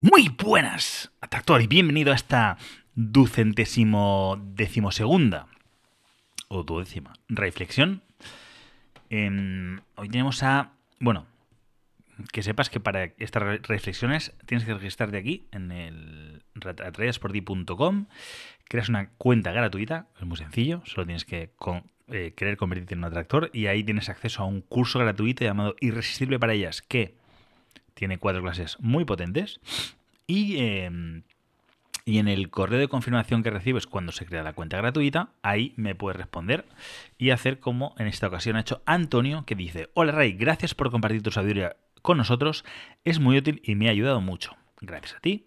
Muy buenas, Atractor, y bienvenido a esta ducentésimo decimosegunda o duodécima reflexión. Em, hoy tenemos a. Bueno, que sepas que para estas reflexiones tienes que registrarte aquí en el atrayasporti.com Creas una cuenta gratuita, es muy sencillo, solo tienes que eh, querer convertirte en un atractor y ahí tienes acceso a un curso gratuito llamado Irresistible para ellas, que tiene cuatro clases muy potentes. Y, em, y, en el correo de confirmación que recibes cuando se crea la cuenta gratuita, ahí me puedes responder y hacer como en esta ocasión ha hecho Antonio, que dice, hola Ray, gracias por compartir tu sabiduría con nosotros, es muy útil y me ha ayudado mucho. Gracias a ti.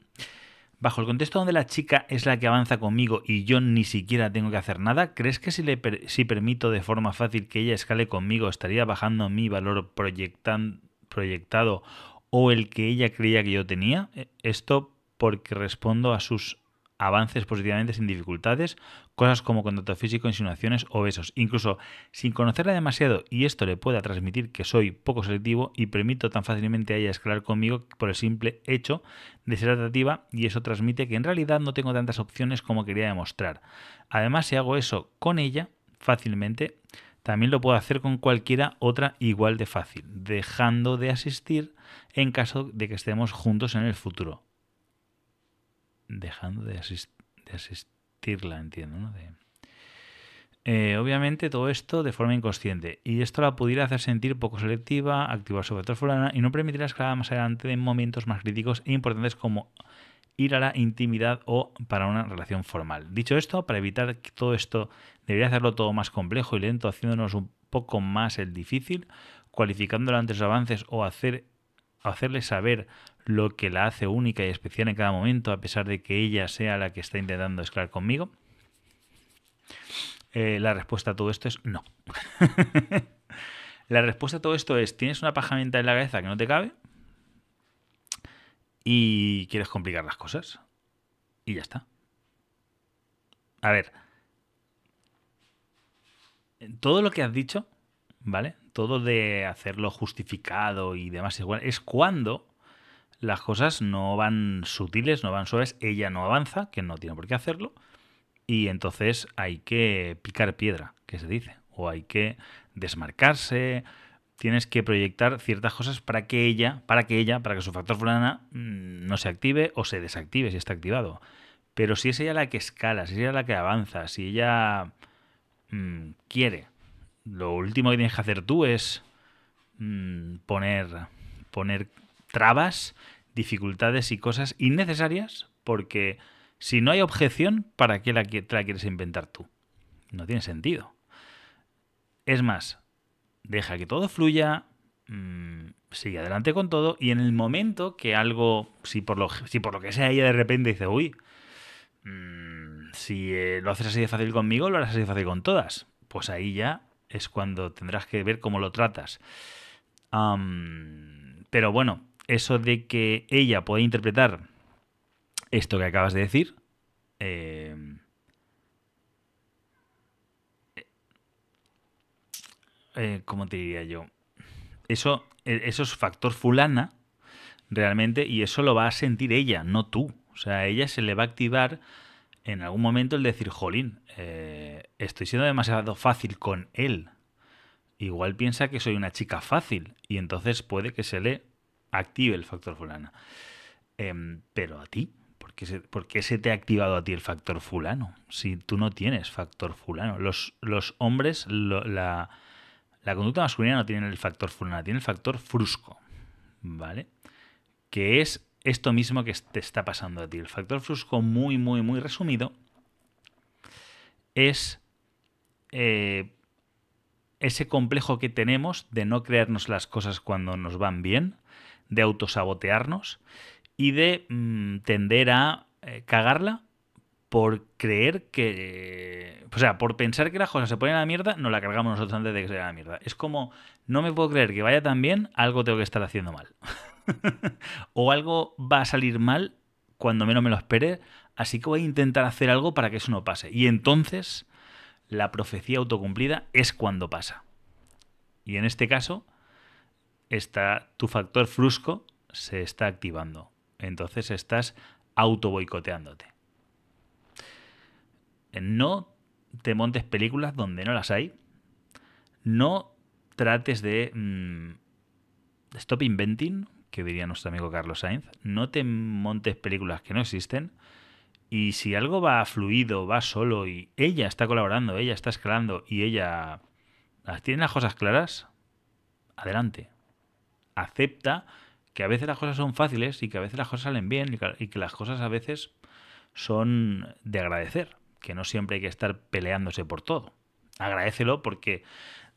Bajo el contexto donde la chica es la que avanza conmigo y yo ni siquiera tengo que hacer nada, ¿crees que si, le si permito de forma fácil que ella escale conmigo estaría bajando mi valor proyectado o el que ella creía que yo tenía. E, esto porque respondo a sus avances positivamente sin dificultades, cosas como contacto físico, insinuaciones o besos, incluso sin conocerla demasiado y esto le pueda transmitir que soy poco selectivo y permito tan fácilmente a ella escalar conmigo por el simple hecho de ser atractiva y eso transmite que en realidad no tengo tantas opciones como quería demostrar. Además, si hago eso con ella fácilmente, también lo puedo hacer con cualquiera otra igual de fácil, dejando de asistir en caso de que estemos juntos en el futuro. Dejando de, asistirla, entiendo, eh, obviamente todo esto de forma inconsciente y esto la pudiera hacer sentir poco selectiva, activar su factor y no permitirá escalar más adelante en momentos más críticos e importantes como ir a la intimidad o para una relación formal. Dicho esto, para evitar que todo esto debería hacerlo todo más complejo y lento, haciéndonos un poco más el difícil, cualificando ante los avances o hacer hacerle saber lo que la hace única y especial en cada momento, a pesar de que ella sea la que está intentando escalar conmigo? Eh, la respuesta a todo esto es no. la respuesta a todo esto es, tienes una paja en la cabeza que no te cabe y quieres complicar las cosas. Y ya está. A ver, todo lo que has dicho ¿vale? Todo de hacerlo justificado y demás igual, es cuando las cosas no van sutiles, no van suaves, ella no avanza, que no tiene por qué hacerlo, y entonces hay que picar piedra, que se dice, o hay que desmarcarse, tienes que proyectar ciertas cosas para que ella, para que ella, para que su factor fulana mm, no se active o se desactive si está activado. Pero si es ella la que escala, si es ella la que avanza, si ella mm, quiere lo último que tienes que hacer tú es mm, poner, poner trabas, dificultades y cosas innecesarias porque si no hay objeción, ¿para qué la, te quieres inventar tú? No tiene sentido. Es más, deja que todo fluya, mm, sigue adelante con todo y en el momento que algo, si por lo, por lo que sea ella de repente dice, uy, mm, si eh, lo haces así de fácil conmigo, lo harás así de fácil con todas, pues ahí ya es cuando tendrás que ver cómo lo tratas. pero bueno, eso de que ella puede interpretar esto que acabas de decir, em, eh, eh, ¿cómo te diría yo? E, eso, es factor fulana realmente y eso lo va a sentir ella, no tú. O sea, a ella se le va a activar en algún momento el decir, jolín, eh, estoy siendo demasiado fácil con él. Igual piensa que soy una chica fácil y entonces puede que se le active el factor fulano. Em, pero a ti, ¿por qué, se, se, te ha activado a ti el factor fulano? Si tú no tienes factor fulano. Los, hombres, la, conducta masculina no tiene el factor fulano. tiene el factor frusco. ¿Vale? Que es esto mismo que te está pasando a ti. El factor frusco muy, muy, muy resumido es eh, ese complejo que tenemos de no creernos las cosas cuando nos van bien, de autosabotearnos y de mm, tender a eh, cagarla por creer que. O sea, por pensar que las cosas se ponen a la mierda, no la cargamos nosotros antes de que se la mierda. Es como, no me puedo creer que vaya tan bien, algo tengo que estar haciendo mal. o algo va a salir mal cuando menos me lo espere, así que voy a intentar hacer algo para que eso no pase. Y entonces la profecía autocumplida es cuando pasa. Y en este caso, está, tu factor frusco se está activando. Entonces estás autoboicoteándote. No te montes películas donde no las hay. No trates de... Mm, stop inventing, que diría nuestro amigo Carlos Sainz. No te montes películas que no existen. Y si algo va fluido, va solo y ella está colaborando, ella está escalando y ella tiene las cosas claras, adelante. Acepta que a veces las cosas son fáciles y que a veces las cosas salen bien y que las cosas a veces son de agradecer, que no siempre hay que estar peleándose por todo. Agradecelo porque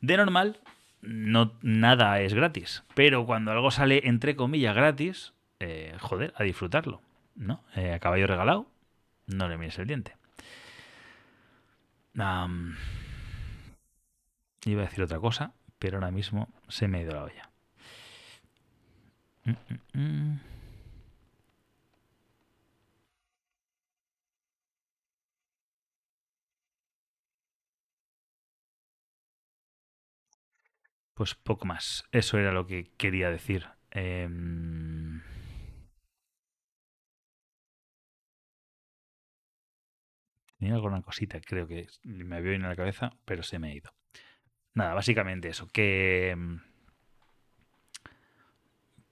de normal no, nada es gratis, pero cuando algo sale entre comillas gratis, eh, joder, a disfrutarlo. ¿no? Eh, a caballo regalado, no le mires el diente. iba a decir otra cosa, pero ahora mismo se me ha ido la olla. Mm, mm, mm. Pues poco más. Eso era lo que quería decir. Em, Tenía alguna cosita, creo que me había venido en la cabeza, pero se me ha ido. Nada, básicamente eso, que. Mm,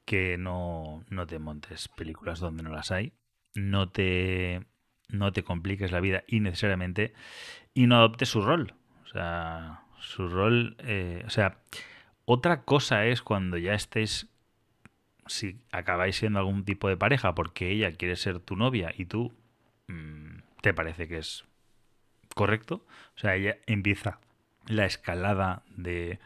que no, te montes películas donde no las hay. No te. no te compliques la vida innecesariamente. Y no adoptes su rol. O sea, su rol. Eh, o sea, otra cosa es cuando ya estés si acabáis siendo algún tipo de pareja porque ella quiere ser tu novia y tú mmm, te parece que es correcto. O sea, ella empieza la escalada de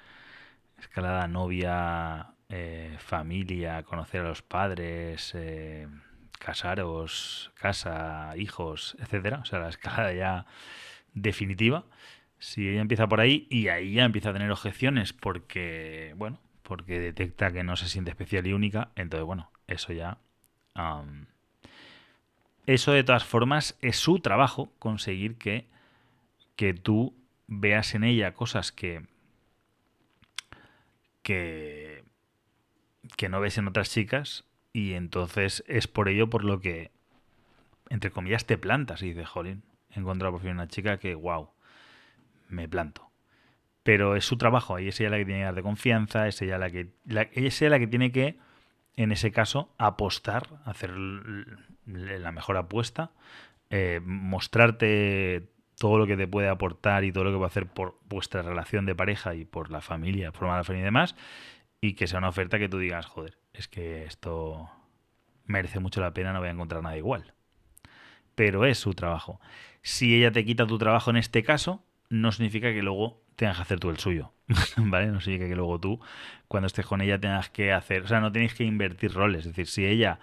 escalada novia, eh, familia, conocer a los padres, eh, casaros, casa, hijos, etcétera. O sea, la escalada ya definitiva. Si ella empieza por ahí y ahí ya empieza a tener objeciones porque, bueno, porque detecta que no se siente especial y única, entonces, bueno, eso ya eso de todas formas es su trabajo, conseguir que, que tú veas en ella cosas que, que, que no ves en otras chicas y entonces es por ello por lo que, entre comillas, te plantas y dices, jolín, he encontrado por fin una chica que, wow, me planto. Pero es su trabajo, y es ella la que tiene que dar de confianza, es la que, ella es ella la que tiene que en ese caso, apostar, hacer la mejor apuesta, eh, mostrarte todo lo que te puede aportar y todo lo que va a hacer por vuestra relación de pareja y por la familia, por la familia y demás, y que sea una oferta que tú digas, joder, es que esto merece mucho la pena, no voy a encontrar nada igual. Pero es su trabajo. Si ella te quita tu trabajo en este caso, no significa que luego tengas que hacer tú el suyo, ¿vale? No significa que luego tú, cuando estés con ella, tengas que hacer, o sea, no tenéis que invertir roles, es decir, si ella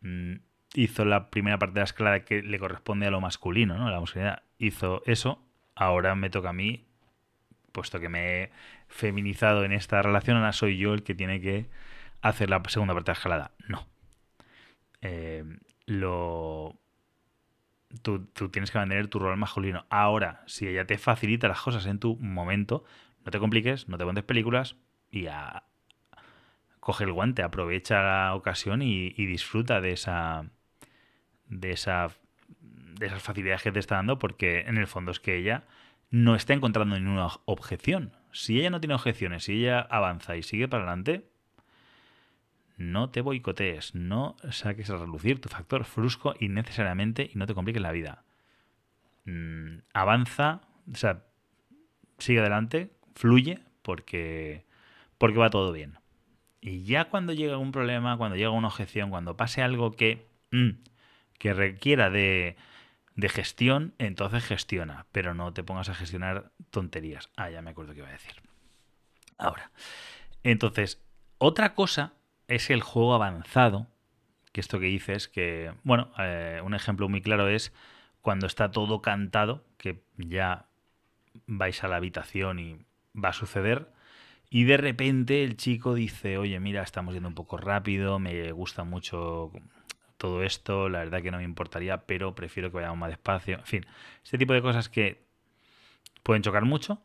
mm, hizo la primera parte de la escalada que le corresponde a lo masculino, ¿no? La masculinidad hizo eso, ahora me toca a mí, puesto que me he feminizado en esta relación, ahora soy yo el que tiene que hacer la segunda parte de la escalada. No. Eh, lo tú, tienes que mantener tu rol masculino. Ahora, si ella te facilita las cosas en tu momento, no te compliques, no te montes películas y coge el guante, aprovecha la ocasión y, y disfruta de esa, de esa de esas facilidades que te está dando, porque en el fondo es que ella no está encontrando ninguna objeción. Si ella no tiene objeciones, si ella avanza y sigue para adelante, no te boicotees, no saques a relucir tu factor frusco innecesariamente y no te compliques la vida. Mm, avanza, o sea, sigue adelante, fluye, porque, porque va todo bien. Y ya cuando llega un problema, cuando llega una objeción, cuando pase algo que, mm, que requiera de, de gestión, entonces gestiona, pero no te pongas a gestionar tonterías. Ah, ya me acuerdo que iba a decir. Ahora, entonces, otra cosa es el juego avanzado, que esto que dices, que, bueno, eh, un ejemplo muy claro es cuando está todo cantado, que ya vais a la habitación y va a suceder, y de repente el chico dice, oye, mira, estamos yendo un poco rápido, me gusta mucho todo esto, la verdad que no me importaría, pero prefiero que vayamos más despacio. En fin, este tipo de cosas que pueden chocar mucho.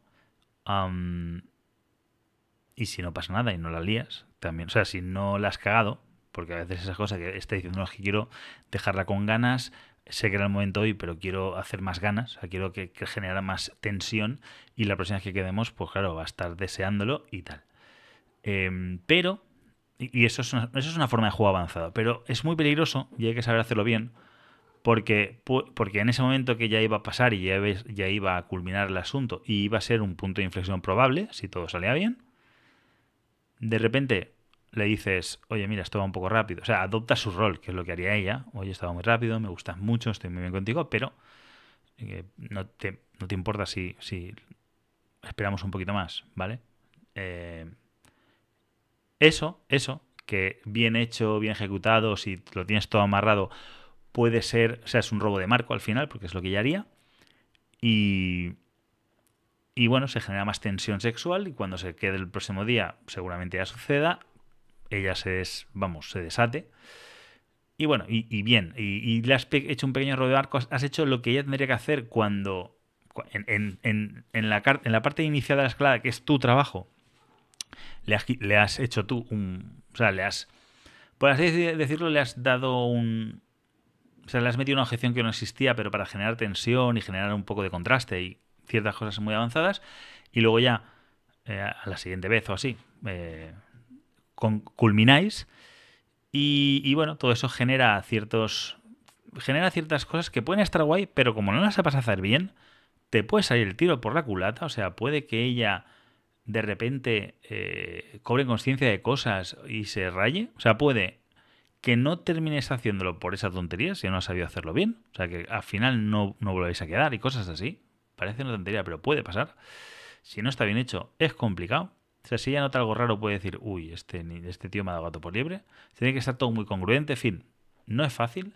y si no pasa nada y no la lías, también. O sea, si no la has cagado, porque a veces esa cosa que está diciendo, que quiero dejarla con ganas, sé que era el momento hoy, pero quiero hacer más ganas, quiero que, que generara más tensión y la próxima vez que quedemos, pues claro, va a estar deseándolo y tal. Em, pero, y eso es, una, eso es una forma de juego avanzado, pero es muy peligroso y hay que saber hacerlo bien, porque, porque en ese momento que ya iba a pasar y ya iba a culminar el asunto y iba a ser un punto de inflexión probable, si todo salía bien, de repente le dices, oye, mira, esto va un poco rápido. O sea, adopta su rol, que es lo que haría ella. Oye, estaba muy rápido, me gustas mucho, estoy muy bien contigo, pero eh, no, te, no, te, importa si, si, esperamos un poquito más, ¿vale? Eh, eso, eso, que bien hecho, bien ejecutado, si lo tienes todo amarrado, puede ser, o sea, es un robo de marco al final, porque es lo que ella haría. Y, y bueno, se genera más tensión sexual y cuando se quede el próximo día, seguramente ya suceda, ella se, vamos, se desate. Y bueno, y, bien, y, le has hecho un pequeño rodeo de arco, has hecho lo que ella tendría que hacer cuando, en, en, en, la, en la parte inicial de la escalada, que es tu trabajo, le has, hecho tú un. O sea, le has. Por así decirlo, le has dado un. O sea, le has metido una objeción que no existía, pero para generar tensión y generar un poco de contraste y ciertas cosas muy avanzadas y luego ya eh, a la siguiente vez o así eh, culmináis y, bueno, todo eso genera ciertos genera ciertas cosas que pueden estar guay, pero como no las sepas hacer bien, te puede salir el tiro por la culata, o sea, puede que ella de repente eh, cobre conciencia de cosas y se raye, o sea, puede que no termines haciéndolo por esa tontería si no has sabido hacerlo bien, o sea, que al final no, no volvéis a quedar y cosas así, Parece una tontería, pero puede pasar. Si no está bien hecho, es complicado. O sea, si ella nota algo raro, puede decir, uy, este, este tío me ha dado gato por liebre. Tiene que estar todo muy congruente, en fin. No es fácil.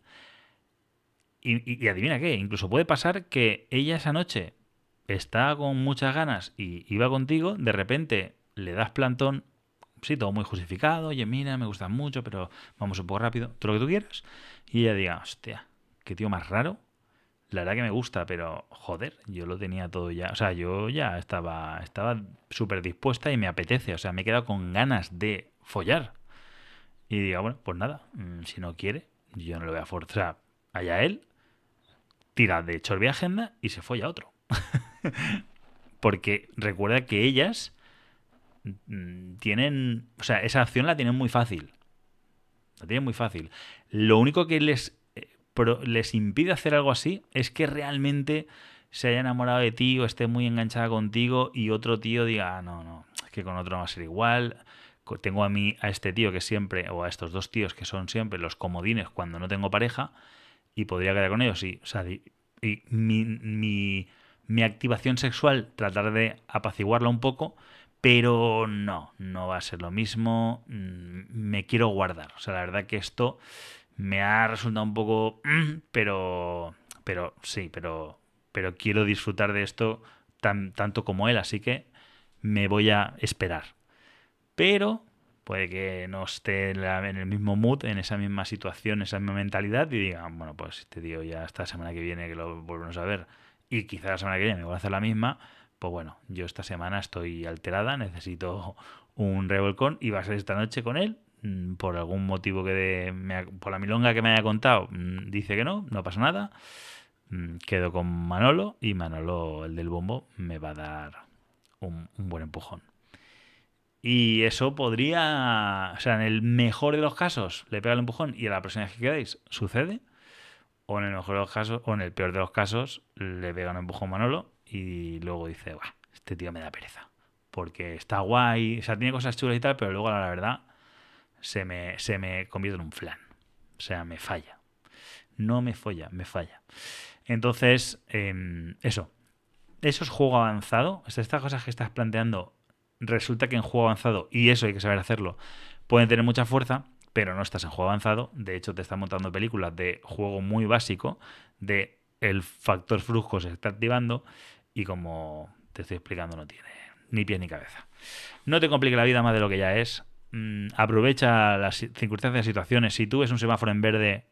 Y, adivina qué, incluso puede pasar que ella esa noche está con muchas ganas y, iba va contigo, de repente le das plantón, sí, todo muy justificado, oye, mira, me gusta mucho, pero vamos un poco rápido, todo lo que tú quieras. Y ella diga, hostia, qué tío más raro, la verdad que me gusta, pero joder, yo lo tenía todo ya. O sea, yo ya estaba estaba súper dispuesta y me apetece. O sea, me he quedado con ganas de follar. Y digo, bueno, pues nada, mm, si no quiere, yo no lo voy a forzar. Allá él, tira de chorbi agenda y se folla otro. Porque recuerda que ellas mm, tienen. O sea, esa acción la tienen muy fácil. La tienen muy fácil. Lo único que les pero les impide hacer algo así es que realmente se haya enamorado de ti o esté muy enganchada contigo y otro tío diga, ah, no, no, es que con otro no va a ser igual. Tengo a mí, a este tío que siempre, o a estos dos tíos que son siempre los comodines cuando no tengo pareja, y podría quedar con ellos. Y, o sea, mi, mi activación sexual, tratar de apaciguarla un poco, pero no, no va a ser lo mismo. Mm, me quiero guardar. O sea, la verdad que esto me ha resultado un poco, mm, pero, pero sí, pero, pero quiero disfrutar de esto tan, tanto como él, así que me voy a esperar. Pero puede que no esté en el mismo mood, en esa misma situación, en esa misma mentalidad y digan, ah, bueno, pues te este digo ya esta semana que viene que lo volvemos a ver y quizá la semana que viene me voy a hacer la misma, pues bueno, yo esta semana estoy alterada, necesito un revolcón y va a ser esta noche con él Mm, por algún motivo que de, me por la milonga que me haya contado, mm, dice que no, no pasa nada. Mm, quedo con Manolo y Manolo, el del bombo, me va a dar un, buen empujón. Y eso podría, o sea, en el mejor de los casos, le pega el empujón y a la persona que quedáis sucede. O en el mejor de los casos, o en el peor de los casos, le pega un empujón Manolo y luego dice, Buah, este tío me da pereza. Porque está guay, o sea, tiene cosas chulas y tal, pero luego la verdad se me, se convierte en un flan. O sea, me falla. No me folla, me falla. Entonces, em, eso. Eso es juego avanzado. estas cosas que estás planteando, resulta que en juego avanzado, y eso hay que saber hacerlo, pueden tener mucha fuerza, pero no estás en juego avanzado. De hecho, te están montando películas de juego muy básico, de el factor frusco se está activando, y como te estoy explicando, no tiene ni pies ni cabeza. No te complique la vida más de lo que ya es. Mm, aprovecha las circunstancias y situaciones. Si tú ves un semáforo en verde,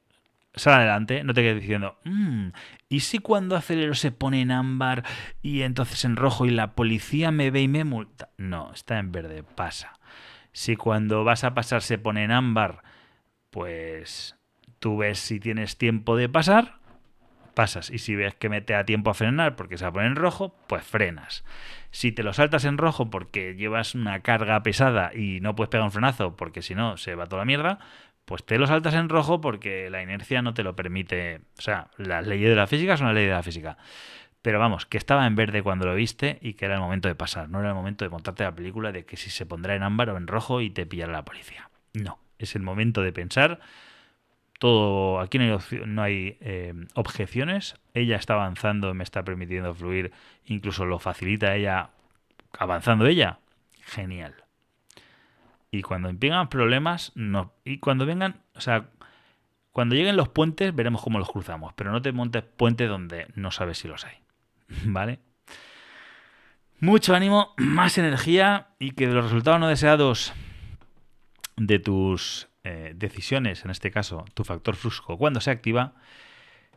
sal adelante, no te quedes diciendo, mm, ¿y si cuando acelero se pone en ámbar y entonces en rojo y la policía me ve y me multa? No, está en verde, pasa. Si cuando vas a pasar se pone en ámbar, pues tú ves si tienes tiempo de pasar pasas. Y si ves que mete a tiempo a frenar porque se va a poner en rojo, pues frenas. Si te lo saltas en rojo porque llevas una carga pesada y no puedes pegar un frenazo porque si no se va toda la mierda, pues te lo saltas en rojo porque la inercia no te lo permite. O sea, las leyes de la física son las leyes de la física. Pero vamos, que estaba en verde cuando lo viste y que era el momento de pasar. No era el momento de montarte la película de que si se pondrá en ámbar o en rojo y te pillará la policía. No, es el momento de pensar todo, aquí no hay, eh, objeciones, ella está avanzando, me está permitiendo fluir, incluso lo facilita ella avanzando ella, genial. Y cuando vengan problemas, no, y cuando vengan, o sea, cuando lleguen los puentes veremos cómo los cruzamos, pero no te montes puentes donde no sabes si los hay, ¿vale? Mucho ánimo, más energía y que los resultados no deseados de tus eh, decisiones, en este caso tu factor frusco, cuando se activa,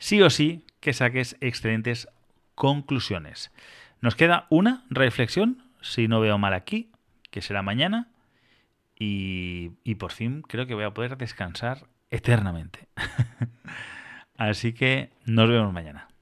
sí o sí que saques excelentes conclusiones. Nos queda una reflexión, si no veo mal aquí, que será mañana, y por fin creo que voy a poder descansar eternamente. Así que nos vemos mañana.